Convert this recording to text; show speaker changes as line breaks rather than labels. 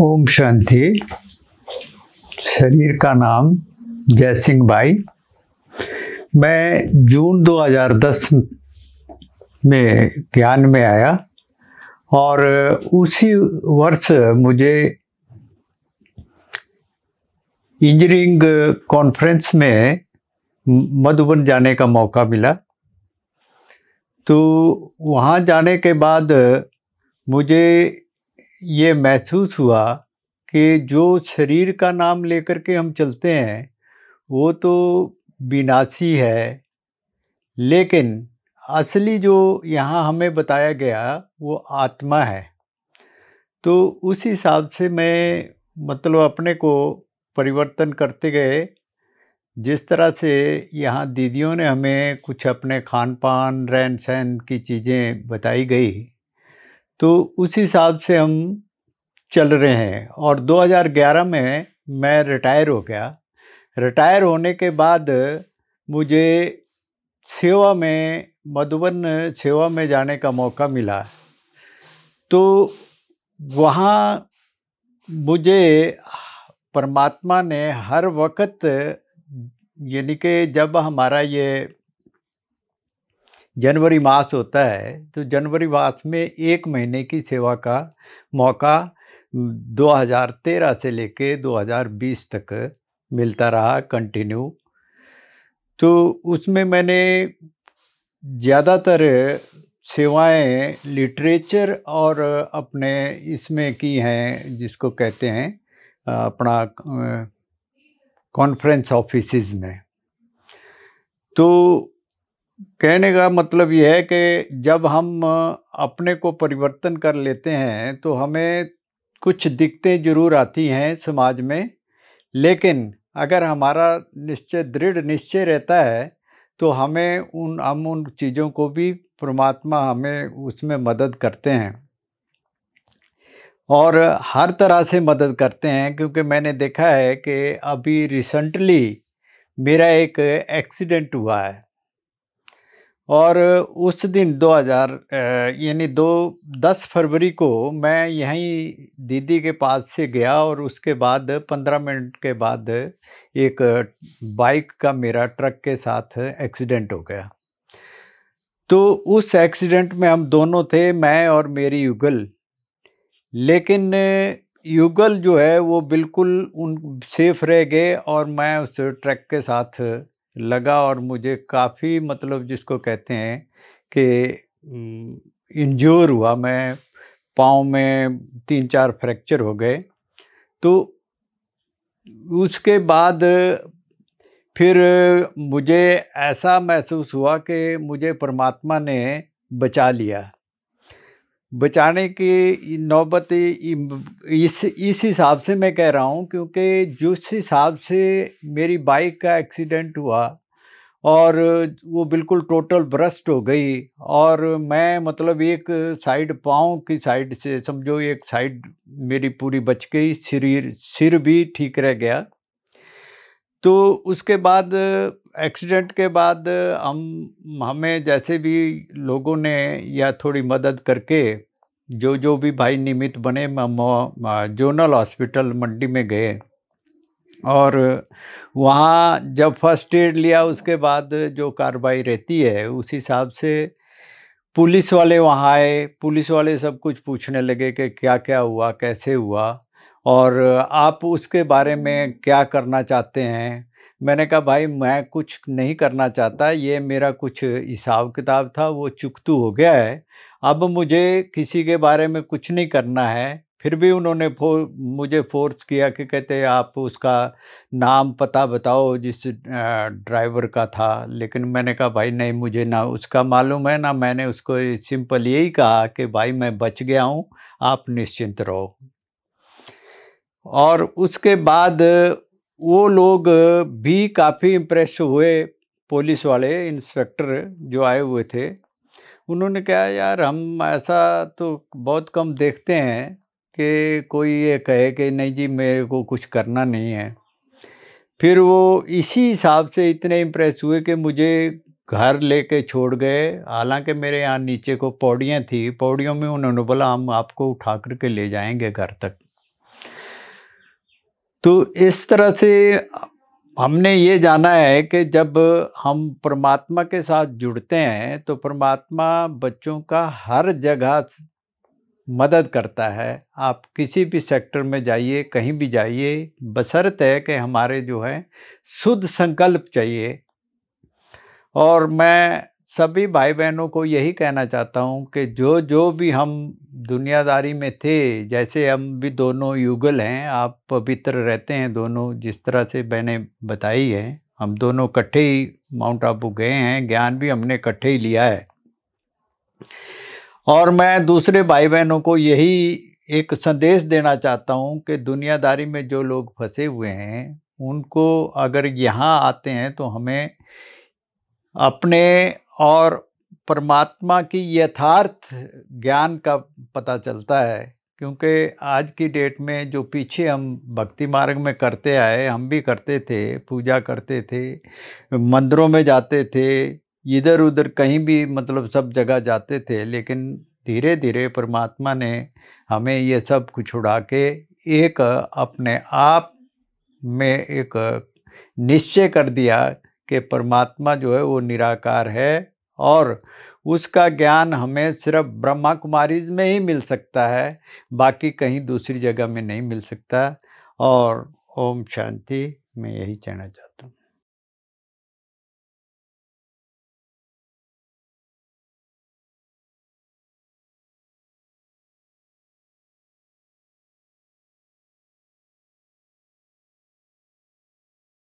ओम शांति शरीर का नाम जय सिंह भाई मैं जून 2010 में ज्ञान में आया और उसी वर्ष मुझे इंजीनियरिंग कॉन्फ्रेंस में मधुबन जाने का मौका मिला तो वहाँ जाने के बाद मुझे ये महसूस हुआ कि जो शरीर का नाम लेकर के हम चलते हैं वो तो विनाशी है लेकिन असली जो यहाँ हमें बताया गया वो आत्मा है तो उस हिसाब से मैं मतलब अपने को परिवर्तन करते गए जिस तरह से यहाँ दीदियों ने हमें कुछ अपने खान पान रहन सहन की चीज़ें बताई गई तो उस हिसाब से हम चल रहे हैं और 2011 में मैं रिटायर हो गया रिटायर होने के बाद मुझे सेवा में मधुबन सेवा में जाने का मौका मिला तो वहाँ मुझे परमात्मा ने हर वक्त यानी कि जब हमारा ये जनवरी मास होता है तो जनवरी मास में एक महीने की सेवा का मौका 2013 से लेके 2020 तक मिलता रहा कंटिन्यू तो उसमें मैंने ज़्यादातर सेवाएं लिटरेचर और अपने इसमें की हैं जिसको कहते हैं अपना कॉन्फ्रेंस ऑफिस में तो कहने का मतलब यह है कि जब हम अपने को परिवर्तन कर लेते हैं तो हमें कुछ दिक्कतें जरूर आती हैं समाज में लेकिन अगर हमारा निश्चय दृढ़ निश्चय रहता है तो हमें उन हम उन चीज़ों को भी परमात्मा हमें उसमें मदद करते हैं और हर तरह से मदद करते हैं क्योंकि मैंने देखा है कि अभी रिसेंटली मेरा एक एक्सीडेंट हुआ है और उस दिन 2000 यानी दो दस फरवरी को मैं यहीं दीदी के पास से गया और उसके बाद पंद्रह मिनट के बाद एक बाइक का मेरा ट्रक के साथ एक्सीडेंट हो गया तो उस एक्सीडेंट में हम दोनों थे मैं और मेरी युगल लेकिन युगल जो है वो बिल्कुल उन सेफ रह गए और मैं उस ट्रक के साथ लगा और मुझे काफ़ी मतलब जिसको कहते हैं कि इंजोर हुआ मैं पाँव में तीन चार फ्रैक्चर हो गए तो उसके बाद फिर मुझे ऐसा महसूस हुआ कि मुझे परमात्मा ने बचा लिया बचाने की नौबत इस इस हिसाब से मैं कह रहा हूँ क्योंकि जिस हिसाब से मेरी बाइक का एक्सीडेंट हुआ और वो बिल्कुल टोटल ब्रस्ट हो गई और मैं मतलब एक साइड पाँव की साइड से समझो एक साइड मेरी पूरी बच गई शरीर सिर भी ठीक रह गया तो उसके बाद एक्सीडेंट के बाद हम हमें जैसे भी लोगों ने या थोड़ी मदद करके जो जो भी भाई निमित्त बने जोनल हॉस्पिटल मंडी में गए और वहाँ जब फर्स्ट एड लिया उसके बाद जो कार्रवाई रहती है उस हिसाब से पुलिस वाले वहाँ आए पुलिस वाले सब कुछ पूछने लगे कि क्या क्या हुआ कैसे हुआ और आप उसके बारे में क्या करना चाहते हैं मैंने कहा भाई मैं कुछ नहीं करना चाहता ये मेरा कुछ हिसाब किताब था वो चुकतू हो गया है अब मुझे किसी के बारे में कुछ नहीं करना है फिर भी उन्होंने फो मुझे फोर्स किया कि कहते आप उसका नाम पता बताओ जिस ड्राइवर का था लेकिन मैंने कहा भाई नहीं मुझे ना उसका मालूम है ना मैंने उसको सिंपल यही कहा कि भाई मैं बच गया हूँ आप निश्चिंत रहो और उसके बाद वो लोग भी काफ़ी इम्प्रेस हुए पुलिस वाले इंस्पेक्टर जो आए हुए थे उन्होंने कहा यार हम ऐसा तो बहुत कम देखते हैं कि कोई ये कहे कि नहीं जी मेरे को कुछ करना नहीं है फिर वो इसी हिसाब से इतने इम्प्रेस हुए कि मुझे घर लेके छोड़ गए हालांकि मेरे यहाँ नीचे को पौड़ियाँ थी पौड़ियों में उन्होंने बोला हम आपको उठा करके ले जाएंगे घर तक तो इस तरह से हमने ये जाना है कि जब हम परमात्मा के साथ जुड़ते हैं तो परमात्मा बच्चों का हर जगह मदद करता है आप किसी भी सेक्टर में जाइए कहीं भी जाइए बसरत है कि हमारे जो है शुद्ध संकल्प चाहिए और मैं सभी भाई बहनों को यही कहना चाहता हूँ कि जो जो भी हम दुनियादारी में थे जैसे हम भी दोनों युगल हैं आप पवित्र रहते हैं दोनों जिस तरह से मैंने बताई है हम दोनों इकट्ठे ही माउंट आबू गए हैं ज्ञान भी हमने इकट्ठे ही लिया है और मैं दूसरे भाई बहनों को यही एक संदेश देना चाहता हूँ कि दुनियादारी में जो लोग फंसे हुए हैं उनको अगर यहाँ आते हैं तो हमें अपने और परमात्मा की यथार्थ ज्ञान का पता चलता है क्योंकि आज की डेट में जो पीछे हम भक्ति मार्ग में करते आए हम भी करते थे पूजा करते थे मंदिरों में जाते थे इधर उधर कहीं भी मतलब सब जगह जाते थे लेकिन धीरे धीरे परमात्मा ने हमें ये सब कुछ उड़ा के एक अपने आप में एक निश्चय कर दिया कि परमात्मा जो है वो निराकार है और उसका ज्ञान हमें सिर्फ ब्रह्मा कुमारीज में ही मिल सकता है बाकी कहीं दूसरी जगह में नहीं मिल सकता और ओम शांति मैं यही कहना चाहता हूँ